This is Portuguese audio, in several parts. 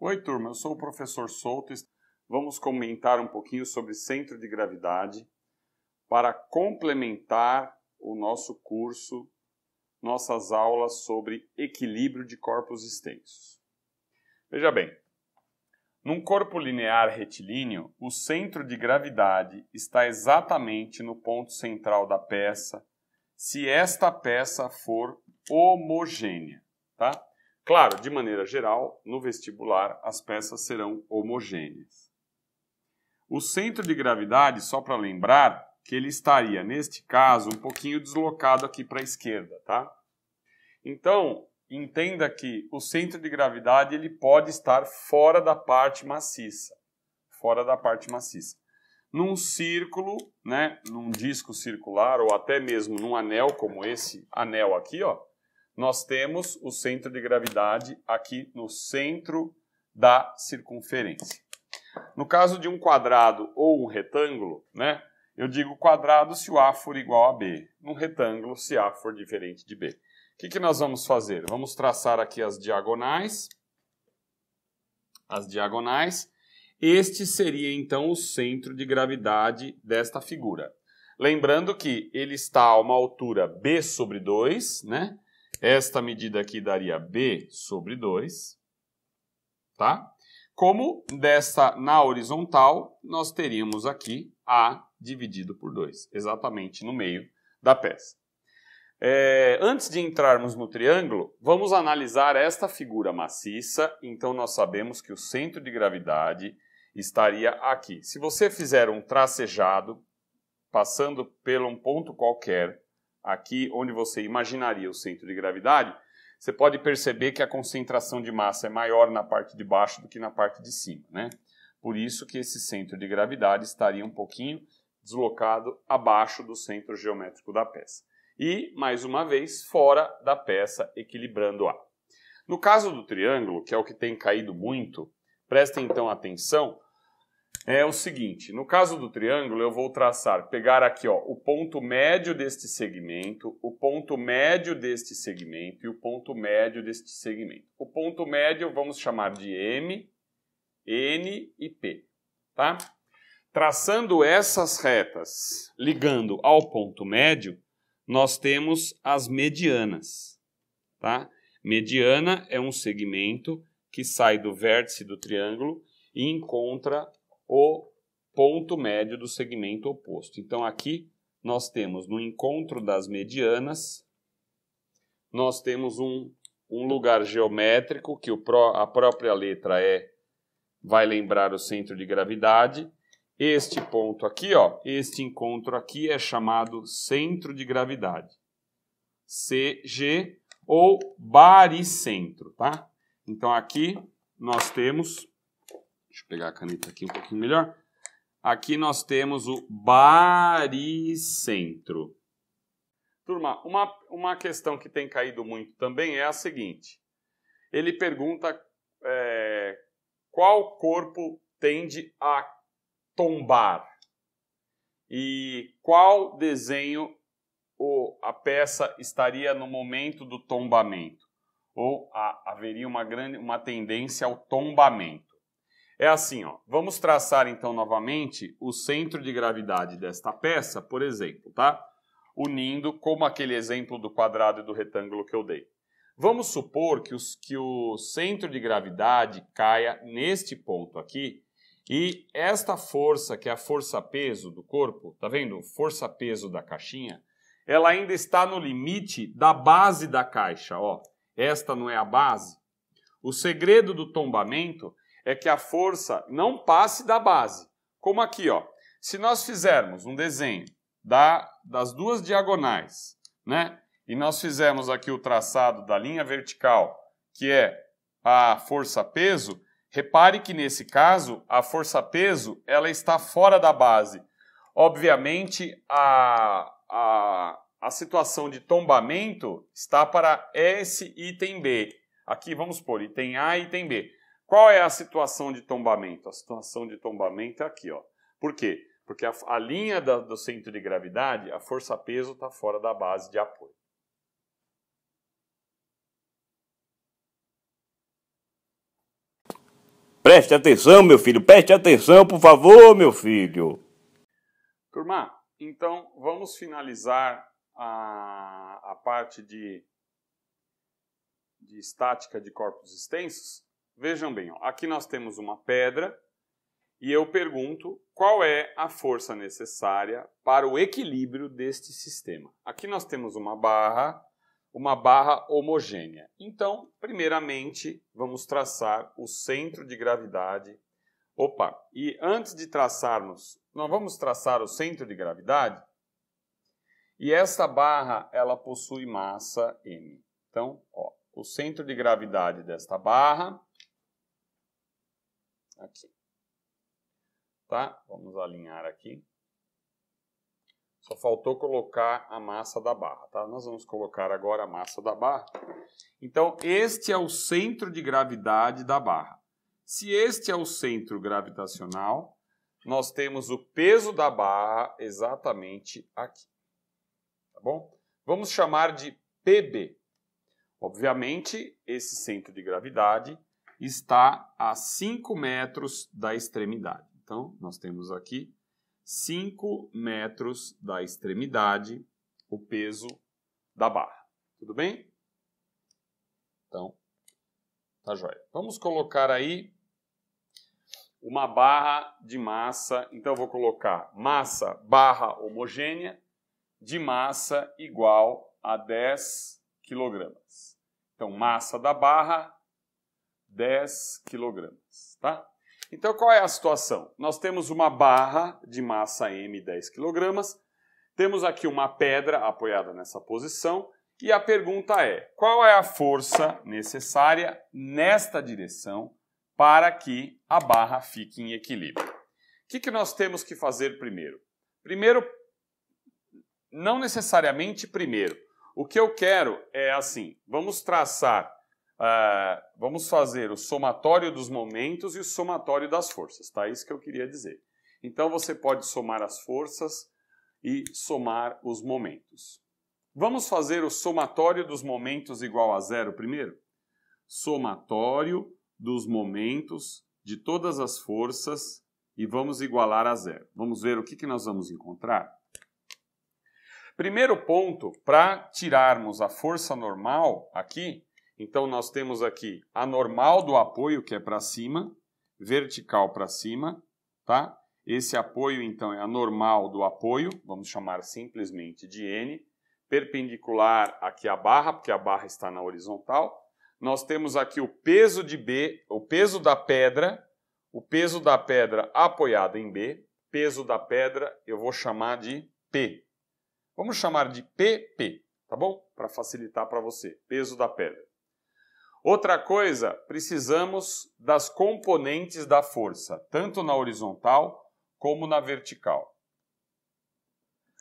Oi, turma, eu sou o professor Souto. Vamos comentar um pouquinho sobre centro de gravidade para complementar o nosso curso, nossas aulas sobre equilíbrio de corpos extensos. Veja bem, num corpo linear retilíneo, o centro de gravidade está exatamente no ponto central da peça, se esta peça for homogênea, tá? Claro, de maneira geral, no vestibular as peças serão homogêneas. O centro de gravidade, só para lembrar, que ele estaria, neste caso, um pouquinho deslocado aqui para a esquerda, tá? Então, entenda que o centro de gravidade ele pode estar fora da parte maciça, fora da parte maciça. Num círculo, né, num disco circular ou até mesmo num anel como esse anel aqui, ó, nós temos o centro de gravidade aqui no centro da circunferência. No caso de um quadrado ou um retângulo, né, eu digo quadrado se o A for igual a B, um retângulo se A for diferente de B. O que, que nós vamos fazer? Vamos traçar aqui as diagonais, as diagonais. Este seria então o centro de gravidade desta figura. Lembrando que ele está a uma altura b sobre 2, né? Esta medida aqui daria B sobre 2, tá? Como desta na horizontal, nós teríamos aqui A dividido por 2, exatamente no meio da peça. É, antes de entrarmos no triângulo, vamos analisar esta figura maciça. Então, nós sabemos que o centro de gravidade estaria aqui. Se você fizer um tracejado, passando por um ponto qualquer, aqui onde você imaginaria o centro de gravidade, você pode perceber que a concentração de massa é maior na parte de baixo do que na parte de cima, né? Por isso que esse centro de gravidade estaria um pouquinho deslocado abaixo do centro geométrico da peça. E, mais uma vez, fora da peça, equilibrando-a. No caso do triângulo, que é o que tem caído muito, prestem então atenção é o seguinte: no caso do triângulo, eu vou traçar, pegar aqui ó, o ponto médio deste segmento, o ponto médio deste segmento e o ponto médio deste segmento. O ponto médio vamos chamar de M, N e P, tá? Traçando essas retas ligando ao ponto médio, nós temos as medianas, tá? Mediana é um segmento que sai do vértice do triângulo e encontra o ponto médio do segmento oposto. Então aqui nós temos no encontro das medianas, nós temos um, um lugar geométrico que pró, a própria letra é vai lembrar o centro de gravidade. Este ponto aqui, ó, este encontro aqui é chamado centro de gravidade. CG ou baricentro, tá? Então aqui nós temos Deixa eu pegar a caneta aqui um pouquinho melhor. Aqui nós temos o baricentro. Turma, uma, uma questão que tem caído muito também é a seguinte. Ele pergunta é, qual corpo tende a tombar e qual desenho ou a peça estaria no momento do tombamento ou a, haveria uma grande uma tendência ao tombamento. É assim, ó. Vamos traçar então novamente o centro de gravidade desta peça, por exemplo, tá? Unindo como aquele exemplo do quadrado e do retângulo que eu dei. Vamos supor que, os, que o centro de gravidade caia neste ponto aqui e esta força, que é a força peso do corpo, tá vendo? Força peso da caixinha, ela ainda está no limite da base da caixa, ó. Esta não é a base. O segredo do tombamento é que a força não passe da base. Como aqui, ó. Se nós fizermos um desenho da, das duas diagonais, né? E nós fizemos aqui o traçado da linha vertical, que é a força peso, repare que nesse caso a força peso ela está fora da base. Obviamente a, a, a situação de tombamento está para esse item B. Aqui vamos pôr item A e item B. Qual é a situação de tombamento? A situação de tombamento é aqui, ó. Por quê? Porque a, a linha da, do centro de gravidade, a força-peso está fora da base de apoio. Preste atenção, meu filho, preste atenção, por favor, meu filho. Turma, então vamos finalizar a, a parte de, de estática de corpos extensos Vejam bem, ó, aqui nós temos uma pedra e eu pergunto qual é a força necessária para o equilíbrio deste sistema. Aqui nós temos uma barra, uma barra homogênea. Então, primeiramente, vamos traçar o centro de gravidade. Opa, e antes de traçarmos, nós vamos traçar o centro de gravidade e essa barra, ela possui massa m. Então, ó, o centro de gravidade desta barra aqui. Tá? Vamos alinhar aqui. Só faltou colocar a massa da barra, tá? Nós vamos colocar agora a massa da barra. Então, este é o centro de gravidade da barra. Se este é o centro gravitacional, nós temos o peso da barra exatamente aqui. Tá bom? Vamos chamar de PB. Obviamente, esse centro de gravidade está a 5 metros da extremidade. Então, nós temos aqui 5 metros da extremidade o peso da barra. Tudo bem? Então, tá joia. Vamos colocar aí uma barra de massa. Então, eu vou colocar massa barra homogênea de massa igual a 10 kg. Então, massa da barra 10 quilogramas, tá? Então, qual é a situação? Nós temos uma barra de massa M 10 quilogramas, temos aqui uma pedra apoiada nessa posição, e a pergunta é: qual é a força necessária nesta direção para que a barra fique em equilíbrio? O que, que nós temos que fazer primeiro? Primeiro, não necessariamente primeiro. O que eu quero é assim: vamos traçar Uh, vamos fazer o somatório dos momentos e o somatório das forças, tá? Isso que eu queria dizer. Então você pode somar as forças e somar os momentos. Vamos fazer o somatório dos momentos igual a zero primeiro? Somatório dos momentos de todas as forças e vamos igualar a zero. Vamos ver o que, que nós vamos encontrar? Primeiro ponto, para tirarmos a força normal aqui, então nós temos aqui a normal do apoio que é para cima, vertical para cima, tá? Esse apoio então é a normal do apoio, vamos chamar simplesmente de N, perpendicular aqui à barra, porque a barra está na horizontal. Nós temos aqui o peso de B, o peso da pedra, o peso da pedra apoiada em B, peso da pedra eu vou chamar de P. Vamos chamar de PP, tá bom? Para facilitar para você, peso da pedra. Outra coisa, precisamos das componentes da força, tanto na horizontal como na vertical.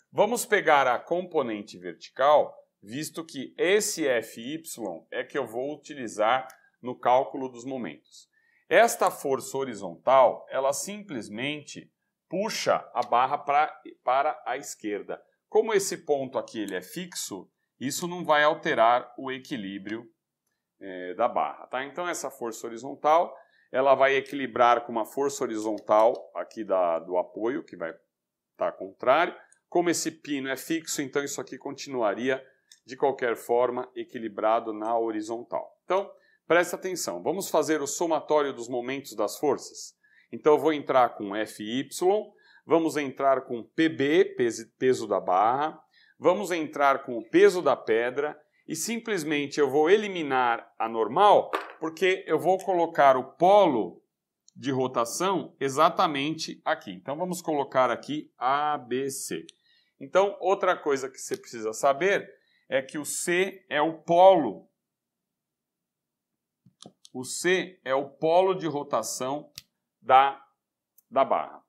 Vamos pegar a componente vertical, visto que esse FY é que eu vou utilizar no cálculo dos momentos. Esta força horizontal, ela simplesmente puxa a barra pra, para a esquerda. Como esse ponto aqui ele é fixo, isso não vai alterar o equilíbrio é, da barra. Tá? Então essa força horizontal ela vai equilibrar com uma força horizontal aqui da, do apoio, que vai estar tá contrário. Como esse pino é fixo, então isso aqui continuaria de qualquer forma equilibrado na horizontal. Então, presta atenção. Vamos fazer o somatório dos momentos das forças. Então, eu vou entrar com FY, vamos entrar com PB, peso da barra, vamos entrar com o peso da pedra e simplesmente eu vou eliminar a normal, porque eu vou colocar o polo de rotação exatamente aqui. Então vamos colocar aqui ABC. Então outra coisa que você precisa saber é que o C é o polo. O C é o polo de rotação da, da barra.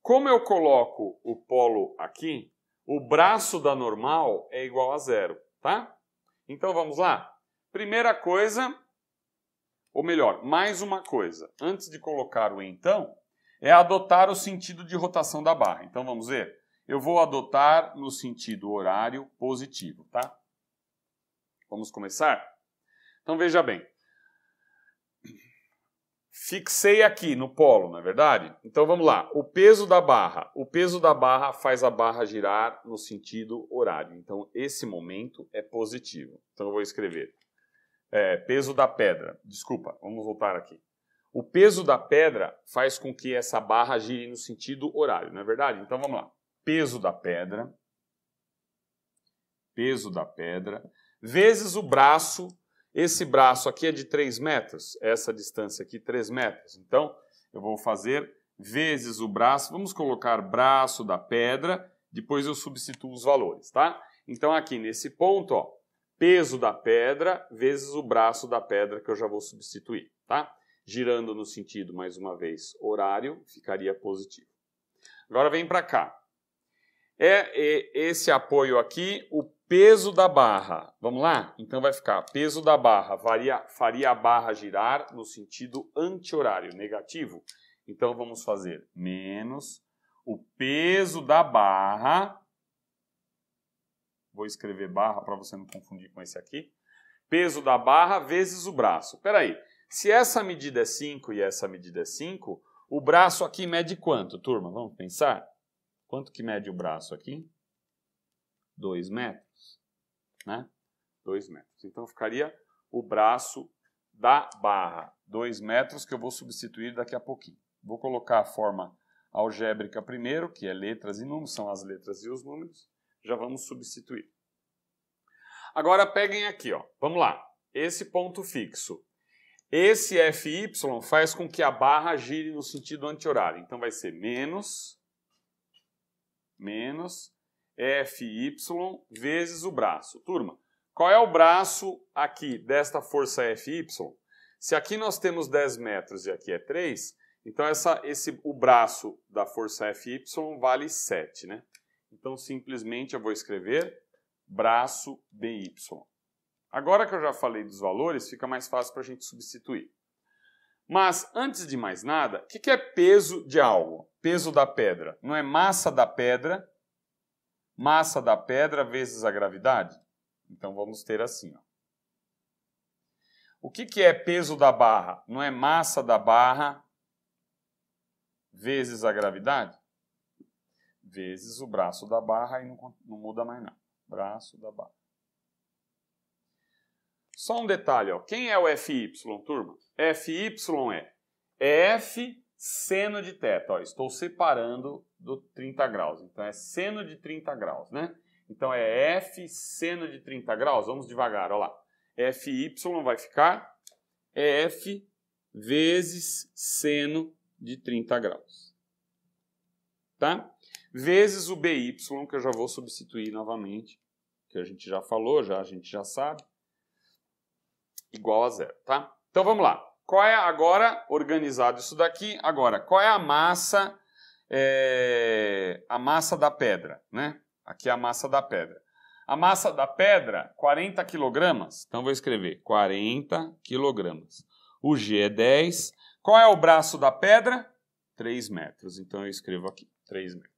Como eu coloco o polo aqui, o braço da normal é igual a zero, tá? Então vamos lá? Primeira coisa, ou melhor, mais uma coisa, antes de colocar o então, é adotar o sentido de rotação da barra. Então vamos ver? Eu vou adotar no sentido horário positivo, tá? Vamos começar? Então veja bem, Fixei aqui no polo, não é verdade? Então vamos lá. O peso da barra. O peso da barra faz a barra girar no sentido horário. Então esse momento é positivo. Então eu vou escrever. É, peso da pedra. Desculpa, vamos voltar aqui. O peso da pedra faz com que essa barra gire no sentido horário, não é verdade? Então vamos lá. Peso da pedra. Peso da pedra. Vezes o braço esse braço aqui é de 3 metros, essa distância aqui 3 metros. Então, eu vou fazer vezes o braço, vamos colocar braço da pedra, depois eu substituo os valores, tá? Então, aqui nesse ponto, ó, peso da pedra vezes o braço da pedra que eu já vou substituir, tá? Girando no sentido, mais uma vez, horário, ficaria positivo. Agora vem para cá. É, é esse apoio aqui, o peso da barra. Vamos lá? Então vai ficar peso da barra varia, faria a barra girar no sentido anti-horário, negativo. Então vamos fazer menos o peso da barra. Vou escrever barra para você não confundir com esse aqui. Peso da barra vezes o braço. Espera aí. Se essa medida é 5 e essa medida é 5, o braço aqui mede quanto, turma? Vamos pensar? Quanto que mede o braço aqui? 2 metros né? 2 metros. Então ficaria o braço da barra, 2 metros, que eu vou substituir daqui a pouquinho. Vou colocar a forma algébrica primeiro, que é letras e números, são as letras e os números. Já vamos substituir. Agora peguem aqui, ó. vamos lá. Esse ponto fixo. Esse FY faz com que a barra gire no sentido anti-horário. Então vai ser menos, menos FY vezes o braço. Turma, qual é o braço aqui desta força FY? Se aqui nós temos 10 metros e aqui é 3, então essa, esse, o braço da força FY vale 7, né? Então simplesmente eu vou escrever braço BY. Agora que eu já falei dos valores, fica mais fácil para a gente substituir. Mas, antes de mais nada, o que, que é peso de algo? Peso da pedra. Não é massa da pedra, massa da pedra vezes a gravidade. Então vamos ter assim. Ó. O que, que é peso da barra? Não é massa da barra vezes a gravidade? Vezes o braço da barra e não, não muda mais nada. Braço da barra. Só um detalhe, ó. quem é o FY, turma? FY é F seno de teta. Ó, estou separando do 30 graus. Então é seno de 30 graus, né? Então é F seno de 30 graus. Vamos devagar, ó lá. FY vai ficar F vezes seno de 30 graus. Tá? Vezes o BY, que eu já vou substituir novamente, que a gente já falou, já a gente já sabe, igual a zero, tá? Então vamos lá. Qual é agora, organizado isso daqui, agora, qual é a massa, é, a massa da pedra, né? Aqui é a massa da pedra. A massa da pedra, 40 quilogramas. Então vou escrever 40 quilogramas. O G é 10. Qual é o braço da pedra? 3 metros. Então eu escrevo aqui 3 metros.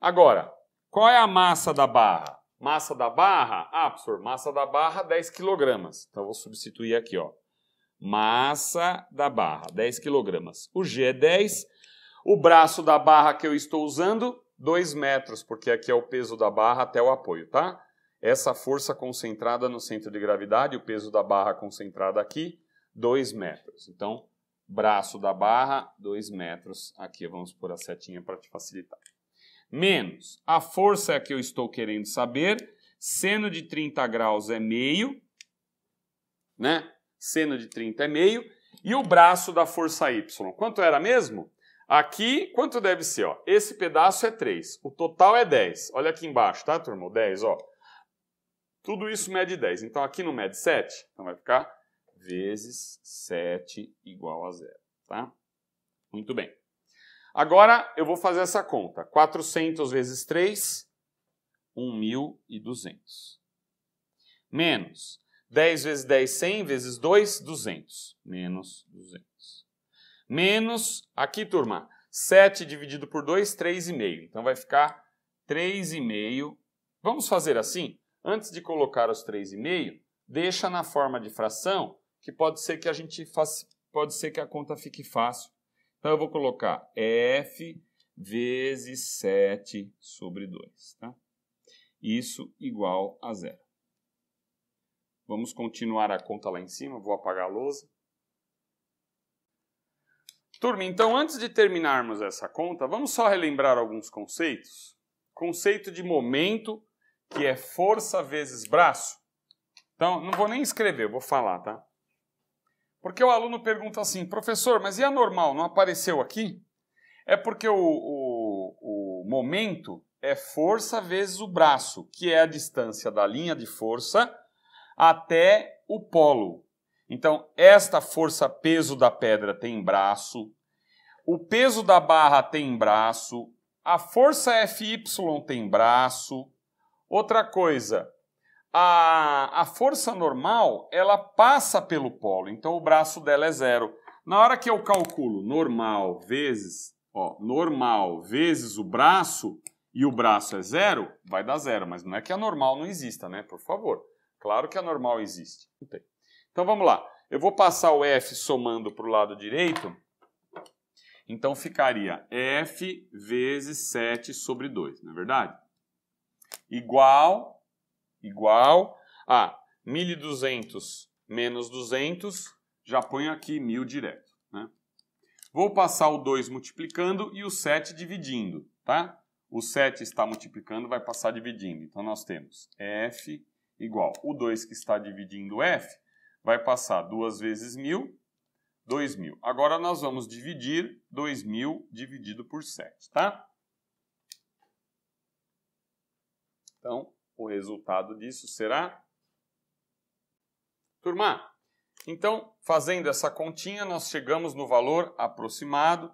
Agora, qual é a massa da barra? Massa da barra, ah, professor, massa da barra 10 quilogramas. Então eu vou substituir aqui, ó massa da barra, 10 quilogramas. O G é 10. O braço da barra que eu estou usando, 2 metros, porque aqui é o peso da barra até o apoio, tá? Essa força concentrada no centro de gravidade, o peso da barra concentrada aqui, 2 metros. Então, braço da barra, 2 metros. Aqui vamos pôr a setinha para te facilitar. Menos a força que eu estou querendo saber, seno de 30 graus é meio, né? seno de 30 é meio, e o braço da força Y. Quanto era mesmo? Aqui, quanto deve ser? Ó? Esse pedaço é 3, o total é 10. Olha aqui embaixo, tá, turma? 10, ó. Tudo isso mede 10. Então aqui não mede 7, então vai ficar vezes 7 igual a zero, tá? Muito bem. Agora eu vou fazer essa conta. 400 vezes 3, 1.200. Menos 10 vezes 10, 100, vezes 2, 200. Menos 200. Menos, aqui, turma, 7 dividido por 2, 3,5. Então vai ficar 3,5. Vamos fazer assim? Antes de colocar os 3,5, deixa na forma de fração, que pode ser que a gente faça, pode ser que a conta fique fácil. Então eu vou colocar f vezes 7 sobre 2, tá? Isso igual a zero. Vamos continuar a conta lá em cima, vou apagar a lousa. Turma, então antes de terminarmos essa conta, vamos só relembrar alguns conceitos. Conceito de momento, que é força vezes braço. Então, não vou nem escrever, vou falar, tá? Porque o aluno pergunta assim, professor, mas e a normal? Não apareceu aqui? É porque o, o, o momento é força vezes o braço, que é a distância da linha de força até o polo. Então, esta força peso da pedra tem braço, o peso da barra tem braço, a força FY tem braço. Outra coisa, a, a força normal ela passa pelo polo, então o braço dela é zero. Na hora que eu calculo normal vezes, ó, normal vezes o braço e o braço é zero, vai dar zero, mas não é que a normal não exista, né? Por favor. Claro que a normal existe. Então vamos lá. Eu vou passar o F somando para o lado direito. Então ficaria F vezes 7 sobre 2, não é verdade? Igual, igual a 1.200 menos 200, já ponho aqui 1.000 direto. Né? Vou passar o 2 multiplicando e o 7 dividindo, tá? O 7 está multiplicando, vai passar dividindo. Então nós temos F igual o 2 que está dividindo f vai passar 2 vezes 1.000, 2.000. Agora nós vamos dividir 2.000 dividido por 7, tá? Então, o resultado disso será... Turma, então, fazendo essa continha, nós chegamos no valor aproximado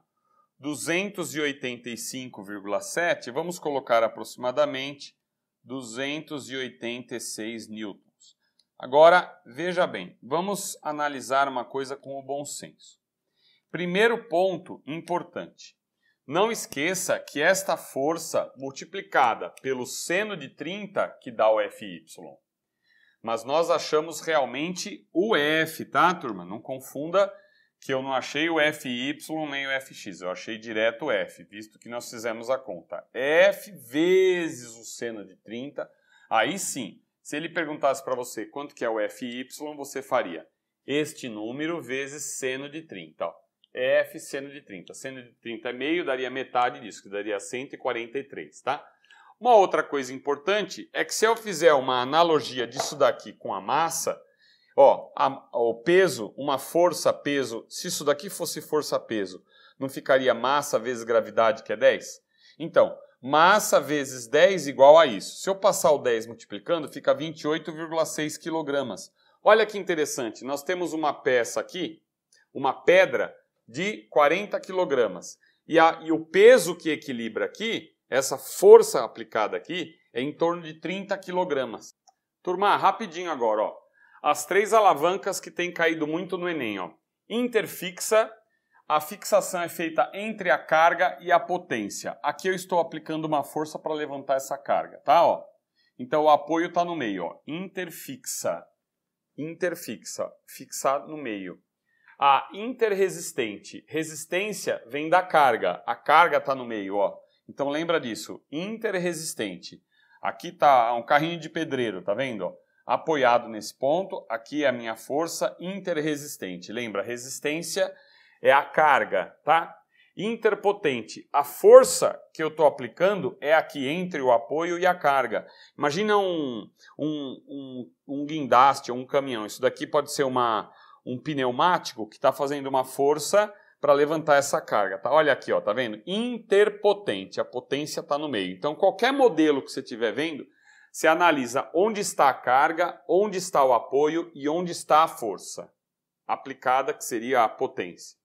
285,7. Vamos colocar aproximadamente 286 newtons. Agora, veja bem, vamos analisar uma coisa com o bom senso. Primeiro ponto importante. Não esqueça que esta força multiplicada pelo seno de 30 que dá o Fy. Mas nós achamos realmente o F, tá, turma? Não confunda que eu não achei o FY nem o FX, eu achei direto o F, visto que nós fizemos a conta. F vezes o seno de 30, aí sim, se ele perguntasse para você quanto que é o FY, você faria este número vezes seno de 30. Ó. F seno de 30. Seno de 30 é meio, daria metade disso, que daria 143, tá? Uma outra coisa importante é que se eu fizer uma analogia disso daqui com a massa, Ó, a, o peso, uma força-peso, se isso daqui fosse força-peso, não ficaria massa vezes gravidade, que é 10? Então, massa vezes 10 igual a isso. Se eu passar o 10 multiplicando, fica 28,6 kg. Olha que interessante, nós temos uma peça aqui, uma pedra de 40 kg. E, a, e o peso que equilibra aqui, essa força aplicada aqui, é em torno de 30 kg. Turma, rapidinho agora, ó as três alavancas que têm caído muito no Enem. Ó. Interfixa, a fixação é feita entre a carga e a potência. Aqui eu estou aplicando uma força para levantar essa carga, tá? Ó. Então o apoio está no meio, ó. interfixa, interfixa, fixar no meio. A interresistente, resistência vem da carga, a carga está no meio, ó. Então lembra disso, interresistente. Aqui está um carrinho de pedreiro, tá vendo? Ó apoiado nesse ponto. Aqui é a minha força interresistente. Lembra, resistência é a carga, tá? Interpotente, a força que eu estou aplicando é aqui entre o apoio e a carga. Imagina um, um, um, um guindaste ou um caminhão. Isso daqui pode ser uma, um pneumático que está fazendo uma força para levantar essa carga. Tá? Olha aqui, ó, tá vendo? Interpotente, a potência está no meio. Então, qualquer modelo que você estiver vendo, você analisa onde está a carga, onde está o apoio e onde está a força aplicada, que seria a potência.